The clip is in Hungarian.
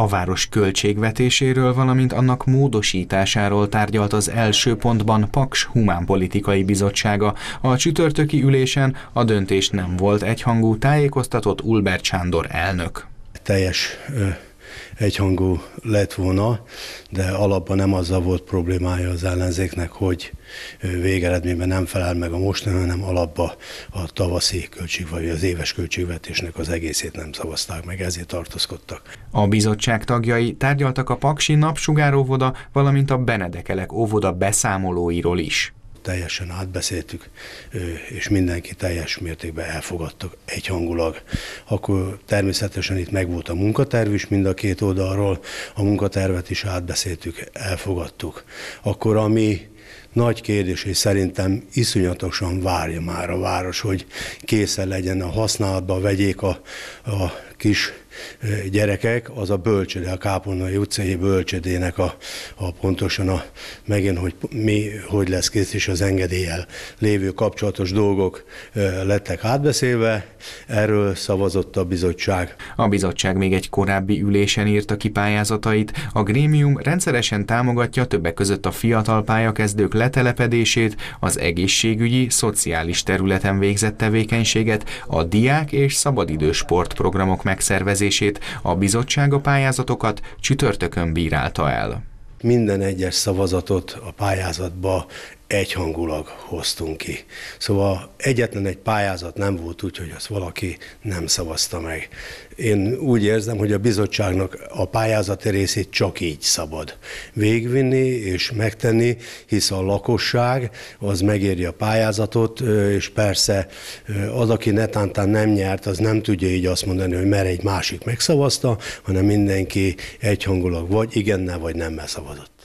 a város költségvetéséről, valamint annak módosításáról tárgyalt az első pontban Paks Humánpolitikai Bizottsága. A csütörtöki ülésen a döntés nem volt egyhangú, tájékoztatott Ulbert Sándor elnök. Teljes egyhangú lett volna, de alapban nem azzal volt problémája az ellenzéknek, hogy végeredményben nem felel meg a mostani, hanem alapba a tavaszi költség, vagy az éves költségvetésnek az egészét nem szavazták meg, ezért tartózkodtak. A bizottság tagjai tárgyaltak a Paksi napsugáróvoda, valamint a Benedekelek óvoda beszámolóiról is teljesen átbeszéltük, és mindenki teljes mértékben elfogadtak egyhangulag. Akkor természetesen itt megvolt a munkaterv is mind a két oldalról, a munkatervet is átbeszéltük, elfogadtuk. Akkor ami nagy kérdés, és szerintem iszonyatosan várja már a város, hogy készen legyen a használatba, vegyék a, a kis gyerekek, az a bölcsöde, a Kápolnai utcai bölcsödének a, a pontosan a, megint, hogy mi, hogy lesz kész, és az engedéllyel lévő kapcsolatos dolgok lettek átbeszélve, erről szavazott a bizottság. A bizottság még egy korábbi ülésen írta ki pályázatait, a grémium rendszeresen támogatja többek között a fiatal pályakezdők letelepedését, az egészségügyi, szociális területen végzett tevékenységet, a diák és szabadidős sportprogramok megszervezését, kivitelezését a bizottság a pályázatokat csütörtökön bírálta el minden egyes szavazatot a pályázatba egyhangulag hoztunk ki. Szóval egyetlen egy pályázat nem volt úgy, hogy azt valaki nem szavazta meg. Én úgy érzem, hogy a bizottságnak a pályázati részét csak így szabad végvinni és megtenni, hisz a lakosság az megéri a pályázatot, és persze az, aki netántán nem nyert, az nem tudja így azt mondani, hogy mert egy másik megszavazta, hanem mindenki egyhangulag vagy igennel, vagy nemmel szavazott.